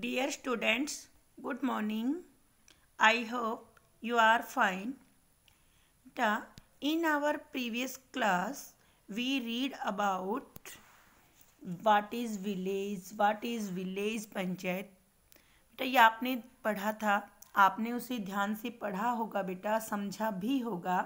Dear students, good morning. I hope you are fine. The, in our previous class, we read about what is village, what is village panchayat बेटा ये आपने पढ़ा था आपने उसे ध्यान से पढ़ा होगा बेटा समझा भी होगा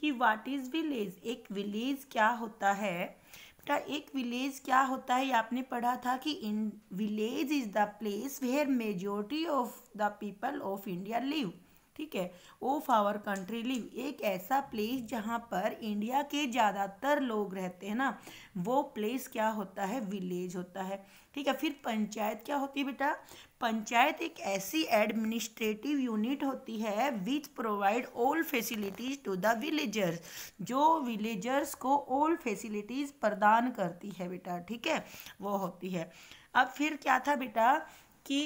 कि वाट इज़ विलेज एक विलेज क्या होता है बेटा एक विलेज क्या होता है आपने पढ़ा था कि in village is the place where majority of the people of India live ठीक है ऑफ आवर कंट्री लिव एक ऐसा प्लेस जहाँ पर इंडिया के ज़्यादातर लोग रहते हैं ना वो प्लेस क्या होता है विलेज होता है ठीक है फिर पंचायत क्या होती है बेटा पंचायत एक ऐसी एडमिनिस्ट्रेटिव यूनिट होती है which provide all facilities to the villagers जो विलेजर्स को ऑल फैसिलिटीज़ प्रदान करती है बेटा ठीक है वो होती है अब फिर क्या था बेटा कि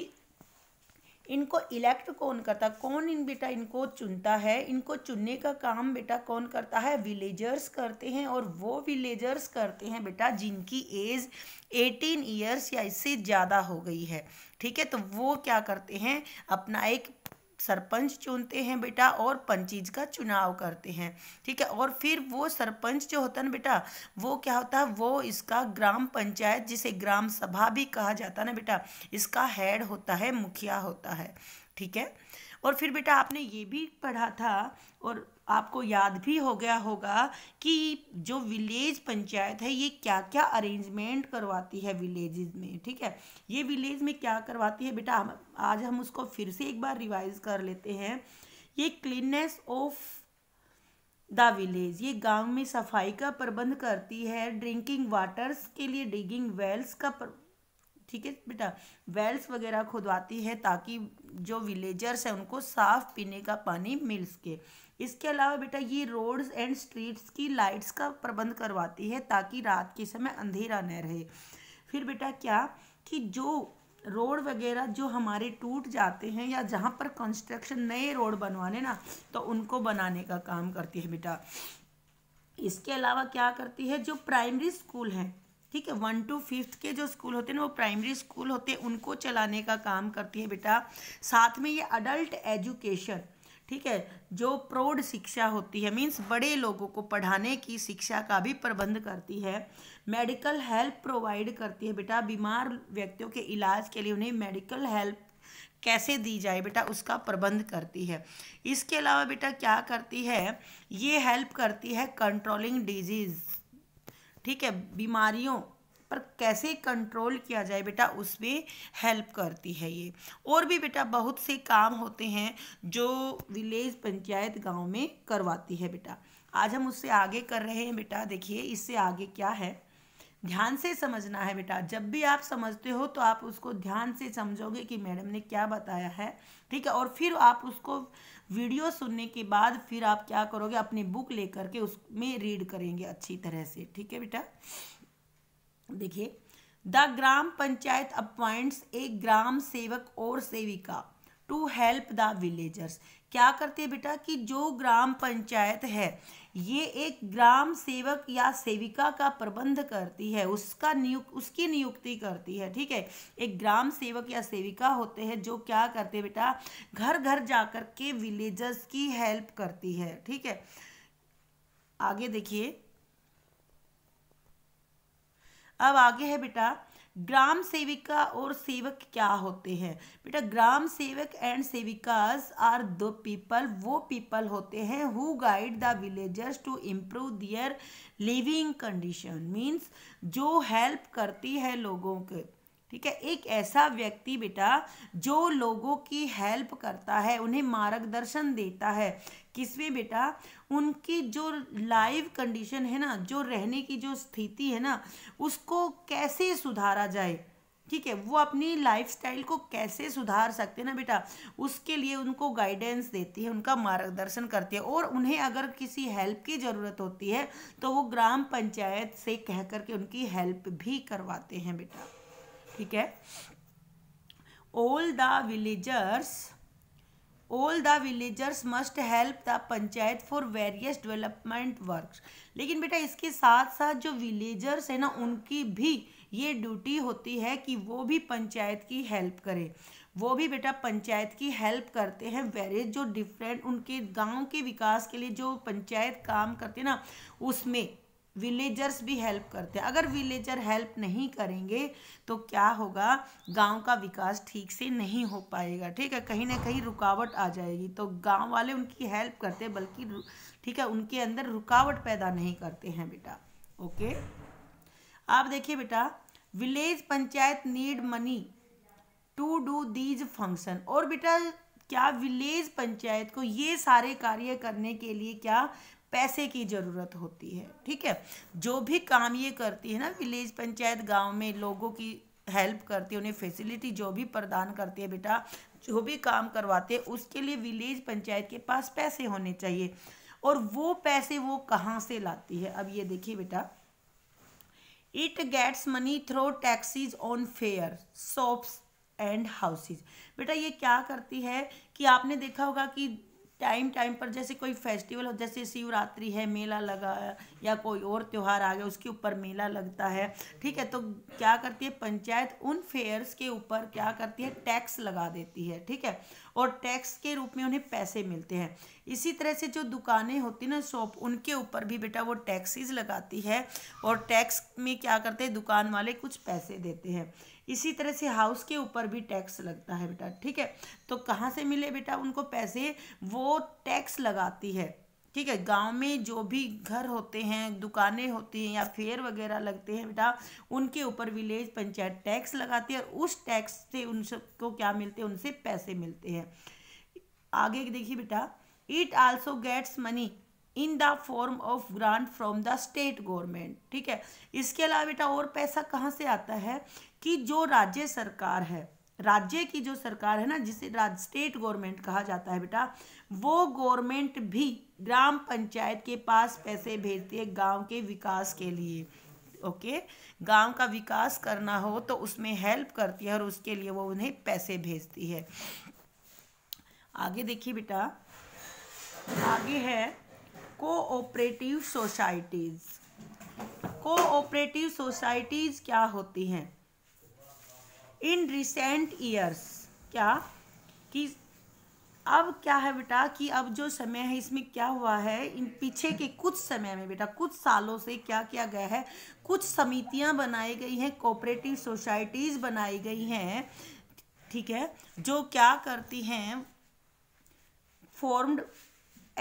इनको इलेक्ट कौन करता कौन इन बेटा इनको चुनता है इनको चुनने का काम बेटा कौन करता है विलेजर्स करते हैं और वो विलेजर्स करते हैं बेटा जिनकी एज एटीन ईयर्स या इससे ज़्यादा हो गई है ठीक है तो वो क्या करते हैं अपना एक सरपंच चुनते हैं बेटा और पंचीज का चुनाव करते हैं ठीक है और फिर वो सरपंच जो होता है ना बेटा वो क्या होता है वो इसका ग्राम पंचायत जिसे ग्राम सभा भी कहा जाता है ना बेटा इसका हेड होता है मुखिया होता है ठीक है और फिर बेटा आपने ये भी पढ़ा था और आपको याद भी हो गया होगा कि जो विलेज पंचायत है ये क्या क्या अरेंजमेंट करवाती है विलेज में ठीक है ये विलेज में क्या करवाती है बेटा आज हम उसको फिर से एक बार रिवाइज कर लेते हैं ये क्लीननेस ऑफ द विलेज ये गांव में सफाई का प्रबंध करती है ड्रिंकिंग वाटर्स के लिए डिगिंग वेल्स का ठीक है बेटा वेल्स वगैरह खुदवाती है ताकि जो विलेजर्स हैं उनको साफ़ पीने का पानी मिल सके इसके अलावा बेटा ये रोड्स एंड स्ट्रीट्स की लाइट्स का प्रबंध करवाती है ताकि रात के समय अंधेरा न रहे फिर बेटा क्या कि जो रोड वगैरह जो हमारे टूट जाते हैं या जहाँ पर कंस्ट्रक्शन नए रोड बनवाने ना तो उनको बनाने का काम करती है बेटा इसके अलावा क्या करती है जो प्राइमरी स्कूल हैं ठीक है वन टू फिफ्थ के जो स्कूल होते हैं वो प्राइमरी स्कूल होते हैं उनको चलाने का काम करती है बेटा साथ में ये अडल्ट एजुकेशन ठीक है जो प्रौड शिक्षा होती है मीन्स बड़े लोगों को पढ़ाने की शिक्षा का भी प्रबंध करती है मेडिकल हेल्प प्रोवाइड करती है बेटा बीमार व्यक्तियों के इलाज के लिए उन्हें मेडिकल हेल्प कैसे दी जाए बेटा उसका प्रबंध करती है इसके अलावा बेटा क्या करती है ये हेल्प करती है कंट्रोलिंग डिजीज़ ठीक है बीमारियों पर कैसे कंट्रोल किया जाए बेटा उसमें हेल्प करती है ये और भी बेटा बहुत से काम होते हैं जो विलेज पंचायत गांव में करवाती है बेटा आज हम उससे आगे कर रहे हैं बेटा देखिए इससे आगे क्या है ध्यान से समझना है बेटा जब भी आप समझते हो तो आप उसको ध्यान से समझोगे कि मैडम ने क्या बताया है ठीक है और फिर आप उसको वीडियो सुनने के बाद फिर आप क्या करोगे अपनी बुक लेकर के उसमें रीड करेंगे अच्छी तरह से ठीक है बेटा देखिए the gram panchayat appoints a gram sevak और सेविका टू हेल्प द विलेजर्स क्या करते हैं बेटा कि जो ग्राम पंचायत है ये एक ग्राम सेवक या सेविका का प्रबंध करती है उसका नियुक्त उसकी नियुक्ति करती है ठीक है एक ग्राम सेवक या सेविका होते हैं जो क्या करते हैं बेटा घर घर जाकर के विलेजर्स की हेल्प करती है ठीक है आगे देखिए अब आगे है बेटा ग्राम सेविका और सेवक क्या होते हैं बेटा ग्राम सेवक एंड सेविकाज आर दो पीपल वो पीपल होते हैं who guide the villagers to improve their living condition means जो हेल्प करती है लोगों के ठीक है एक ऐसा व्यक्ति बेटा जो लोगों की हेल्प करता है उन्हें मार्गदर्शन देता है किसमें बेटा उनकी जो लाइव कंडीशन है ना जो रहने की जो स्थिति है ना उसको कैसे सुधारा जाए ठीक है वो अपनी लाइफस्टाइल को कैसे सुधार सकते हैं ना बेटा उसके लिए उनको गाइडेंस देती है उनका मार्गदर्शन करती है और उन्हें अगर किसी हेल्प की ज़रूरत होती है तो वो ग्राम पंचायत से कह करके उनकी हेल्प भी करवाते हैं बेटा ठीक है all the villagers all the villagers must help the panchayat for various development work लेकिन बेटा इसके साथ साथ जो विलेजर्स है ना उनकी भी ये ड्यूटी होती है कि वो भी पंचायत की हेल्प करें वो भी बेटा पंचायत की हेल्प करते हैं वेरियस जो डिफरेंट उनके गांव के विकास के लिए जो पंचायत काम करते हैं ना उसमें विलेजर्स भी हेल्प करते हैं अगर विलेजर हेल्प नहीं करेंगे तो क्या होगा गांव का विकास ठीक से नहीं हो पाएगा ठीक है कहीं ना कहीं रुकावट आ जाएगी तो गांव वाले उनकी हेल्प करते हैं बल्कि ठीक है उनके अंदर रुकावट पैदा नहीं करते हैं बेटा ओके आप देखिए बेटा village panchayat need money to do these function और बेटा क्या विलेज पंचायत को ये सारे कार्य करने के लिए क्या पैसे की ज़रूरत होती है ठीक है जो भी काम ये करती है ना विलेज पंचायत गांव में लोगों की हेल्प करती है उन्हें फैसिलिटी जो भी प्रदान करती है बेटा जो भी काम करवाते हैं उसके लिए विलेज पंचायत के पास पैसे होने चाहिए और वो पैसे वो कहाँ से लाती है अब ये देखिए बेटा it gets money through taxes on fair shops and houses बेटा ये क्या करती है कि आपने देखा होगा कि टाइम टाइम पर जैसे कोई फेस्टिवल हो जैसे शिवरात्रि है मेला लगा या कोई और त्यौहार आ गया उसके ऊपर मेला लगता है ठीक है तो क्या करती है पंचायत उन फेयर्स के ऊपर क्या करती है टैक्स लगा देती है ठीक है और टैक्स के रूप में उन्हें पैसे मिलते हैं इसी तरह से जो दुकानें होती ना शॉप उनके ऊपर भी बेटा वो टैक्सीज लगाती है और टैक्स में क्या करते हैं दुकान वाले कुछ पैसे देते हैं इसी तरह से हाउस के ऊपर भी टैक्स लगता है बेटा ठीक है तो कहाँ से मिले बेटा उनको पैसे वो टैक्स लगाती है ठीक है गांव में जो भी घर होते हैं दुकानें होती हैं या फेयर वगैरह लगते हैं बेटा उनके ऊपर विलेज पंचायत टैक्स लगाती है और उस टैक्स से उन सबको क्या मिलते हैं उनसे पैसे मिलते हैं आगे देखिए बेटा it also gets money in the form of grant from the state government ठीक है इसके अलावा बेटा और पैसा कहाँ से आता है कि जो राज्य सरकार है राज्य की जो सरकार है ना जिसे राज्य स्टेट गवर्नमेंट कहा जाता है बेटा वो गवर्नमेंट भी ग्राम पंचायत के पास पैसे भेजती है गांव के विकास के लिए ओके गांव का विकास करना हो तो उसमें हेल्प करती है और उसके लिए वो उन्हें पैसे भेजती है आगे देखिए बेटा आगे है कोऑपरेटिव सोसाइटीज़ कोऑपरेटिव सोसाइटीज़ क्या होती हैं इन रिसेंट ईयर्स क्या कि अब क्या है बेटा कि अब जो समय है इसमें क्या हुआ है इन पीछे के कुछ समय में बेटा कुछ सालों से क्या किया गया है कुछ समितियां बनाई गई हैं कोऑपरेटिव सोसाइटीज़ बनाई गई हैं ठीक है जो क्या करती हैं फॉर्म्ड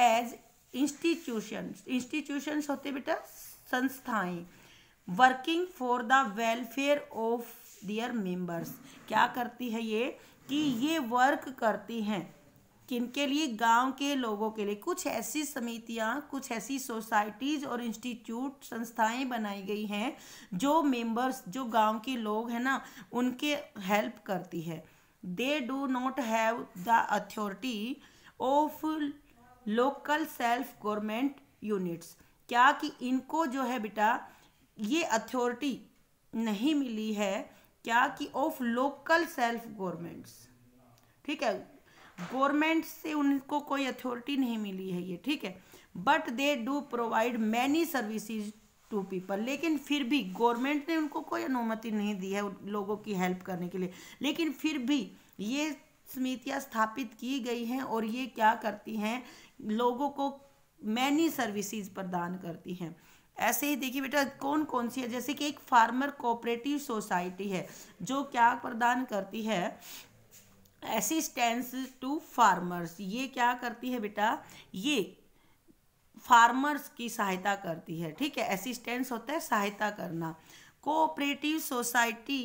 एज इंस्टीट्यूशन इंस्टीट्यूशंस होते बेटा संस्थाएं working for the welfare of their members क्या करती है ये कि ये वर्क करती हैं किनके लिए गांव के लोगों के लिए कुछ ऐसी समितियां कुछ ऐसी सोसाइटीज़ और इंस्टीट्यूट संस्थाएं बनाई गई हैं जो मेंबर्स जो गांव के लोग हैं ना उनके हेल्प करती है they do not have the authority of local self government units क्या कि इनको जो है बेटा ये अथॉरिटी नहीं मिली है क्या कि ऑफ लोकल सेल्फ गवर्नमेंट्स ठीक है गवर्नमेंट से उनको कोई अथॉरिटी नहीं मिली है ये ठीक है but they do provide many services to people लेकिन फिर भी गवर्नमेंट ने उनको कोई अनुमति नहीं दी है लोगों की हेल्प करने के लिए लेकिन फिर भी ये समितियाँ स्थापित की गई हैं और ये क्या करती हैं लोगों को मैनी सर्विसेज प्रदान करती हैं ऐसे ही देखिए बेटा कौन कौन सी है जैसे कि एक फार्मर कोऑपरेटिव सोसाइटी है जो क्या प्रदान करती है असिस्टेंस टू फार्मर्स ये क्या करती है बेटा ये फार्मर्स की सहायता करती है ठीक है असिस्टेंस होता है सहायता करना cooperative society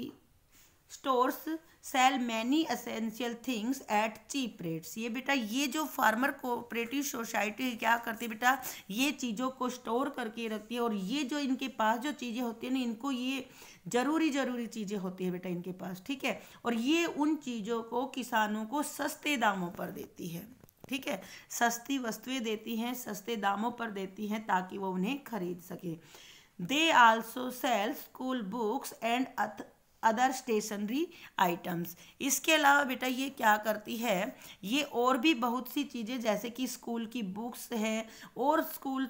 stores sell many essential things at cheap rates ये बेटा ये जो फार्मर कोऑपरेटिव सोसाइटी क्या करती है बेटा ये चीज़ों को स्टोर करके रखती है और ये जो इनके पास जो चीज़ें होती है ना इनको ये ज़रूरी ज़रूरी चीज़ें होती है बेटा इनके पास ठीक है और ये उन चीज़ों को किसानों को सस्ते दामों पर देती है ठीक है सस्ती वस्तुएं देती हैं सस्ते दामों पर देती हैं ताकि वो उन्हें खरीद सके they also sell school books and other stationery items इसके अलावा बेटा ये क्या करती है ये और भी बहुत सी चीज़ें जैसे कि स्कूल की बुक्स हैं और स्कूल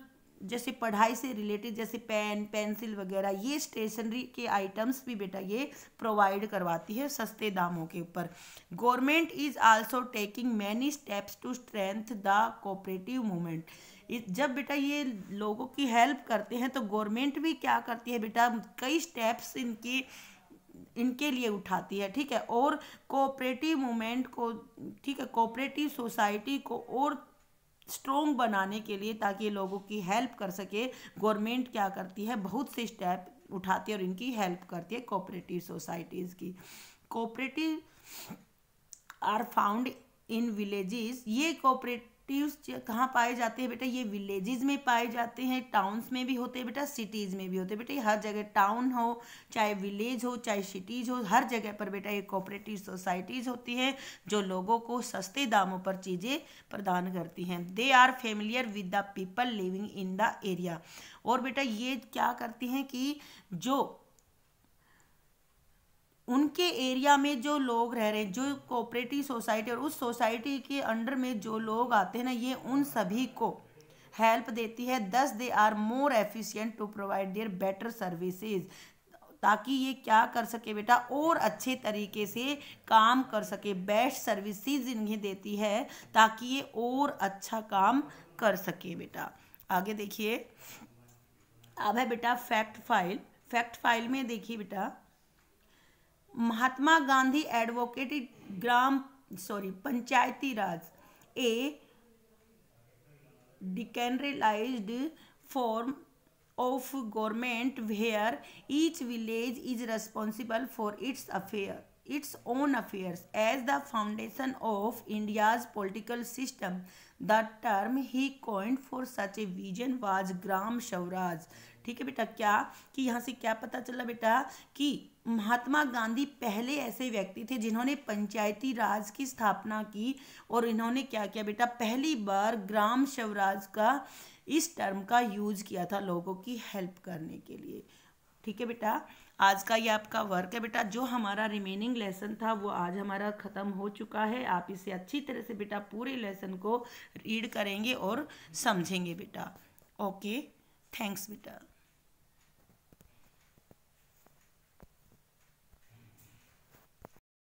जैसे पढ़ाई से रिलेटेड जैसे पेन पेंसिल वगैरह ये स्टेशनरी के आइटम्स भी बेटा ये प्रोवाइड करवाती है सस्ते दामों के ऊपर government is also taking many steps to strength the cooperative movement जब बेटा ये लोगों की हेल्प करते हैं तो गवर्नमेंट भी क्या करती है बेटा कई स्टेप्स इनकी इनके लिए उठाती है ठीक है और कोऑपरेटिव मूवमेंट को ठीक है कोऑपरेटिव सोसाइटी को और स्ट्रोंग बनाने के लिए ताकि लोगों की हेल्प कर सके गवर्नमेंट क्या करती है बहुत से स्टेप उठाती है और इनकी हेल्प करती है कोऑपरेटिव सोसाइटीज़ की cooperative are found in villages ये कोऑपरेट टीव्स कहाँ पाए जाते हैं बेटा ये विलेजेस में पाए जाते हैं टाउन्स में भी होते हैं बेटा सिटीज़ में भी होते हैं बेटा ये हर जगह टाउन हो चाहे विलेज हो चाहे सिटीज़ हो हर जगह पर बेटा ये कोऑपरेटिव सोसाइटीज़ होती हैं जो लोगों को सस्ते दामों पर चीज़ें प्रदान करती हैं they are familiar with the people living in the area और बेटा ये क्या करती हैं कि जो उनके एरिया में जो लोग रह रहे हैं जो कोऑपरेटिव सोसाइटी और उस सोसाइटी के अंडर में जो लोग आते हैं ना ये उन सभी को हेल्प देती है thus they are more efficient to provide their better services ताकि ये क्या कर सके बेटा और अच्छे तरीके से काम कर सके बेस्ट सर्विसेज इन्हें देती है ताकि ये और अच्छा काम कर सके बेटा आगे देखिए अब है बेटा फैक्ट फाइल फैक्ट फाइल में देखिए बेटा Mahatma Gandhi advocate gram sorry Panchayati Raj a decentralised form of government where each village is responsible for its affair its own affair as the foundation of India's political system the term he coined for such a vision was gram swaraj ठीक है बेटा क्या कि यहाँ से क्या पता चला बेटा कि महात्मा गांधी पहले ऐसे व्यक्ति थे जिन्होंने पंचायती राज की स्थापना की और इन्होंने क्या किया बेटा पहली बार ग्राम स्वराज का इस टर्म का यूज किया था लोगों की हेल्प करने के लिए ठीक है बेटा आज का ये आपका वर्क है बेटा जो हमारा रिमेनिंग लेसन था वो आज हमारा ख़त्म हो चुका है आप इसे अच्छी तरह से बेटा पूरे लेसन को रीड करेंगे और समझेंगे बेटा ओके थैंक्स बेटा